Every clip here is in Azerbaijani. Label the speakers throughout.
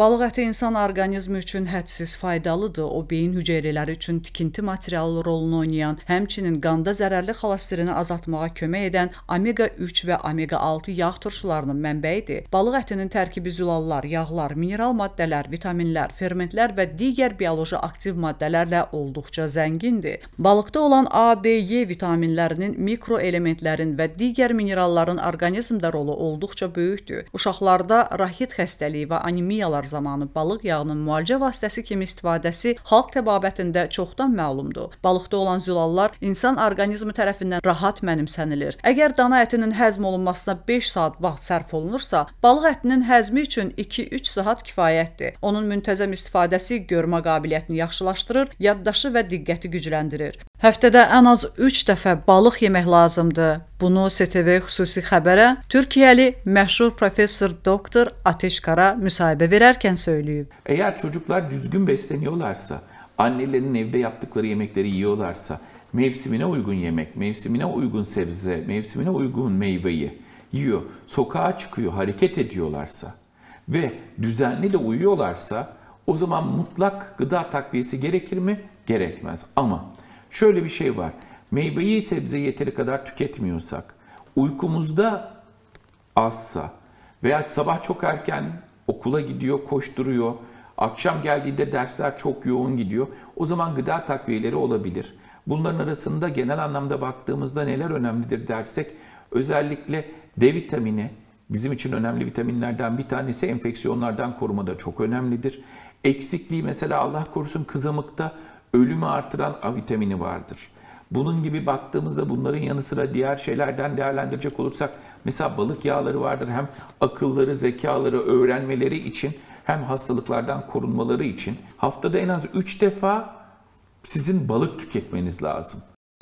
Speaker 1: Balıq əti insan orqanizmi üçün hədsiz faydalıdır. O beyin hüceyrələri üçün tikinti materialı rolunu oynayan, həmçinin qanda zərərli xolesterini azaltmağa kömək edən omega 3 və omega 6 yağ turşularının mənbəyidir. Balıq ətinin tərkibi zülallar, yağlar, mineral maddələr, vitaminlər, fermentlər və digər bioloji aktiv maddələrlə olduqca zəngindir. Balıqda olan A, D, E vitaminlərinin, mikroelementlərin və digər mineralların orqanizmdə rolu olduqca böyükdür. Uşaqlarda rahit xəstəliyi və anemiyalar zamanı balıq yağının müalicə vasitəsi kimi istifadəsi xalq təbabətində çoxdan məlumdur. Balıqda olan zülallar insan orqanizmi tərəfindən rahat mənimsənilir. Əgər dana ətinin həzm olunmasına 5 saat vaxt sərf olunursa, balıq ətinin həzmi üçün 2-3 saat kifayətdir. Onun müntəzəm istifadəsi görmə qabiliyyətini yaxşılaşdırır, yaddaşı və diqqəti gücləndirir. Həftədə ən az 3 dəfə balıq yemək lazımdır. Bunu STV xüsusi xəbərə Türkiyəli məşhur professor doktor Ateşkara müsahibə verərkən söyləyib.
Speaker 2: Əgər çocuklar düzgün besleniyorlarsa, annelerinin evde yaptıkları yemekleri yiyorlarsa, mevsimine uygun yemek, mevsimine uygun sebze, mevsimine uygun meyveyi yiyor, sokağa çıkıyor, hareket ediyorlarsa ve düzenli de uyuyorlarsa o zaman mutlak gıda takviyesi gerekir mi? Gerekmez. Ama şöyle bir şey var meyveyi sebzeyi yeteri kadar tüketmiyorsak, uykumuzda azsa veya sabah çok erken okula gidiyor, koşturuyor, akşam geldiğinde dersler çok yoğun gidiyor. O zaman gıda takviyeleri olabilir. Bunların arasında genel anlamda baktığımızda neler önemlidir dersek özellikle D vitamini bizim için önemli vitaminlerden bir tanesi enfeksiyonlardan korumada çok önemlidir. Eksikliği mesela Allah korusun kızamıkta ölümü artıran A vitamini vardır. Bunun gibi baktığımızda bunların yanı sıra diğer şeylerden değerlendirecek olursak mesela balık yağları vardır. Hem akılları, zekaları, öğrenmeleri için hem hastalıklardan korunmaları için haftada en az 3 defa sizin balık tüketmeniz lazım.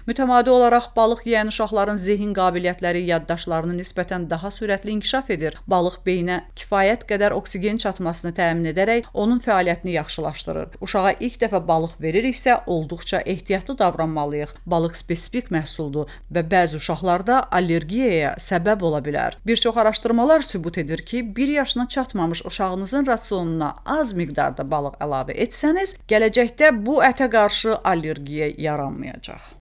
Speaker 1: Mütəmadi olaraq balıq yeyən uşaqların zehin qabiliyyətləri yaddaşlarını nisbətən daha sürətli inkişaf edir. Balıq beyinə kifayət qədər oksigen çatmasını təmin edərək onun fəaliyyətini yaxşılaşdırır. Uşağa ilk dəfə balıq veririksə, olduqca ehtiyatlı davranmalıyıq. Balıq spesifik məhsuldur və bəzi uşaqlarda allergiyaya səbəb ola bilər. Bir çox araşdırmalar sübut edir ki, 1 yaşına çatmamış uşağınızın rasionuna az miqdarda balıq əlavə etsəniz, gələcəkdə bu ətə qarşı allergiya yaranmayacaq.